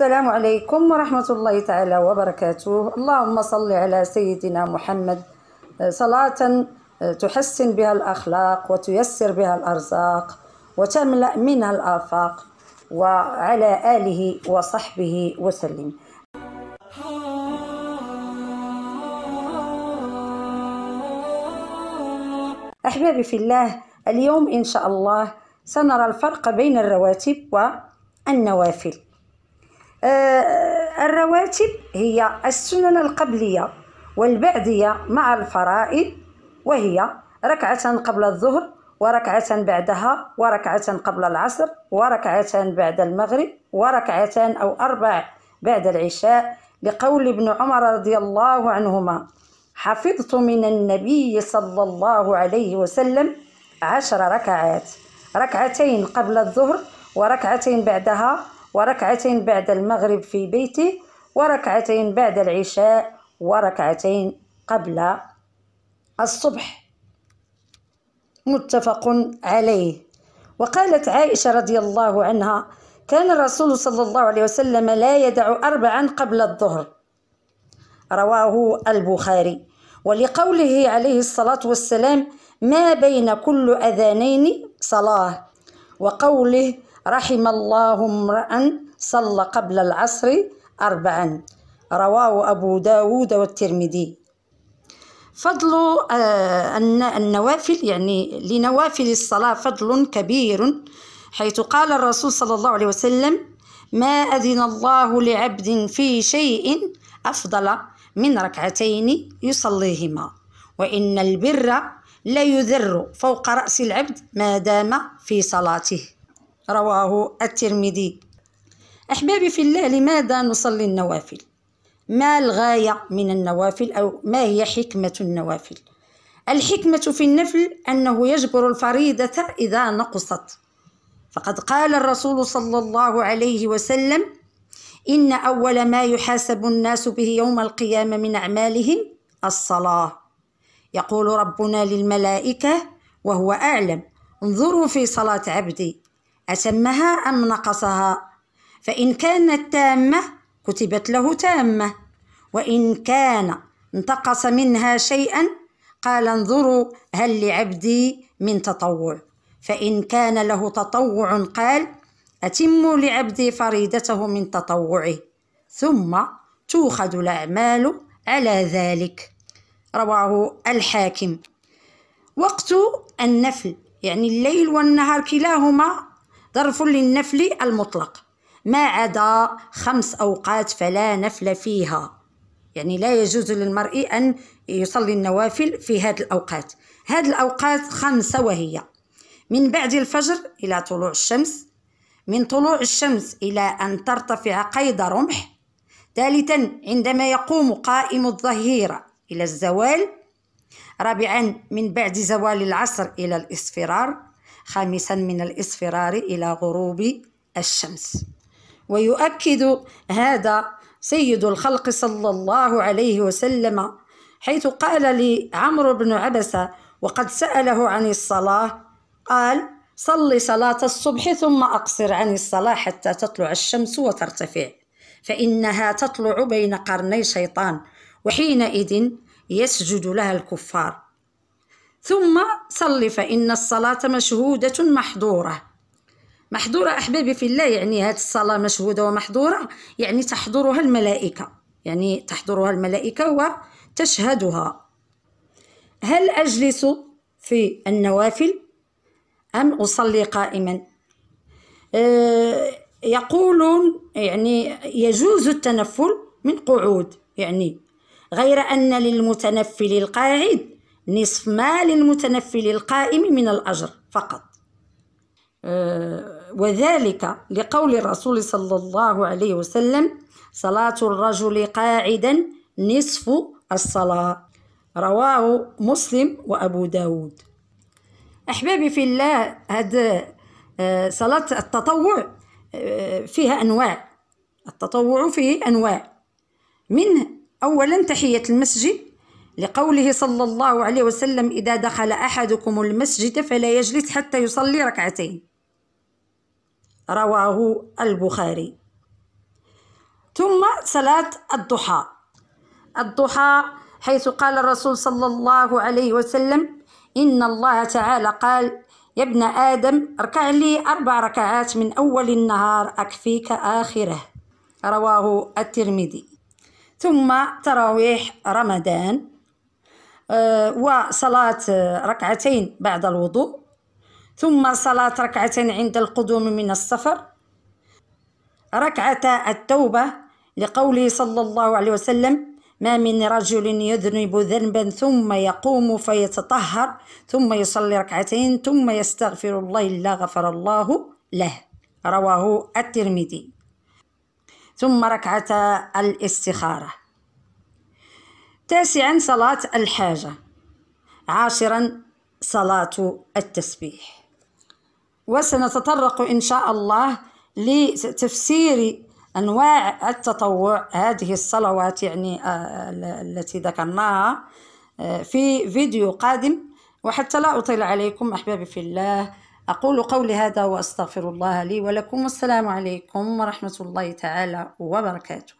السلام عليكم ورحمة الله تعالى وبركاته اللهم صل على سيدنا محمد صلاة آه، تحسن بها الأخلاق وتيسر بها الأرزاق وتملأ منها الآفاق وعلى آله وصحبه وسلم أحبابي في الله اليوم إن شاء الله سنرى الفرق بين الرواتب والنوافل آه، الرواتب هي السنن القبلية والبعدية مع الفرائض وهي ركعة قبل الظهر وركعة بعدها وركعة قبل العصر وركعة بعد المغرب وركعتان أو أربع بعد العشاء لقول ابن عمر رضي الله عنهما حفظت من النبي صلى الله عليه وسلم عشر ركعات ركعتين قبل الظهر وركعتين بعدها وركعتين بعد المغرب في بيتي وركعتين بعد العشاء وركعتين قبل الصبح متفق عليه وقالت عائشة رضي الله عنها كان الرسول صلى الله عليه وسلم لا يدع أربعا قبل الظهر رواه البخاري ولقوله عليه الصلاة والسلام ما بين كل أذانين صلاة وقوله رحم الله امرأ صلى قبل العصر أربعا رواه أبو داود والترمذي فضل آه، النوافل يعني لنوافل الصلاة فضل كبير حيث قال الرسول صلى الله عليه وسلم ما أذن الله لعبد في شيء أفضل من ركعتين يصليهما وإن البر لا يذر فوق رأس العبد ما دام في صلاته رواه الترمذي أحبابي في الله لماذا نصلي النوافل ما الغاية من النوافل أو ما هي حكمة النوافل الحكمة في النفل أنه يجبر الفريضة إذا نقصت فقد قال الرسول صلى الله عليه وسلم إن أول ما يحاسب الناس به يوم القيامة من أعمالهم الصلاة يقول ربنا للملائكة وهو أعلم انظروا في صلاة عبدي أتمها أم نقصها فإن كانت تامة كتبت له تامة وإن كان انتقص منها شيئا قال انظروا هل لعبدي من تطوع فإن كان له تطوع قال أتموا لعبدي فريدته من تطوعه ثم توخذ الأعمال على ذلك رواه الحاكم وقت النفل يعني الليل والنهار كلاهما ظرف للنفل المطلق ما عدا خمس أوقات فلا نفل فيها يعني لا يجوز للمرء أن يصلي النوافل في هذه الأوقات هذه الأوقات خمسة وهي من بعد الفجر إلى طلوع الشمس من طلوع الشمس إلى أن ترتفع قيد رمح ثالثا عندما يقوم قائم الظهيرة إلى الزوال رابعا من بعد زوال العصر إلى الإصفرار خامسا من الإصفرار إلى غروب الشمس ويؤكد هذا سيد الخلق صلى الله عليه وسلم حيث قال لي بن عبسة وقد سأله عن الصلاة قال صلي صلاة الصبح ثم أقصر عن الصلاة حتى تطلع الشمس وترتفع فإنها تطلع بين قرني شيطان وحينئذ يسجد لها الكفار ثم صلي فإن الصلاة مشهودة محضورة محضورة أحبابي في الله يعني هذه الصلاة مشهودة ومحضورة يعني تحضرها الملائكة يعني تحضرها الملائكة وتشهدها هل أجلس في النوافل أم أصلي قائما آه، يقولون يعني يجوز التنفل من قعود يعني غير أن للمتنفل القاعد نصف ما للمتنفل القائم من الأجر فقط أه، وذلك لقول الرسول صلى الله عليه وسلم صلاة الرجل قاعدا نصف الصلاة رواه مسلم وأبو داود أحبابي في الله هذا أه، صلاة التطوع أه، فيها أنواع التطوع فيه أنواع منه أولا تحية المسجد لقوله صلى الله عليه وسلم إذا دخل أحدكم المسجد فلا يجلس حتى يصلي ركعتين رواه البخاري ثم صلاة الضحى الضحى حيث قال الرسول صلى الله عليه وسلم إن الله تعالى قال يا ابن آدم اركع لي أربع ركعات من أول النهار أكفيك آخره رواه الترمذي ثم تراويح رمضان آه، وصلاة آه، ركعتين بعد الوضوء ثم صلاة ركعتين عند القدوم من السفر ركعة التوبة لقوله صلى الله عليه وسلم ما من رجل يذنب ذنبا ثم يقوم فيتطهر ثم يصلي ركعتين ثم يستغفر الله إلا غفر الله له رواه الترمذي ثم ركعة الاستخاره تاسعا صلاة الحاجة عاشرا صلاة التسبيح وسنتطرق إن شاء الله لتفسير أنواع التطوع هذه الصلوات يعني آه، التي ذكرناها آه، في فيديو قادم وحتى لا أطيل عليكم أحبابي في الله أقول قولي هذا وأستغفر الله لي ولكم والسلام عليكم ورحمة الله تعالى وبركاته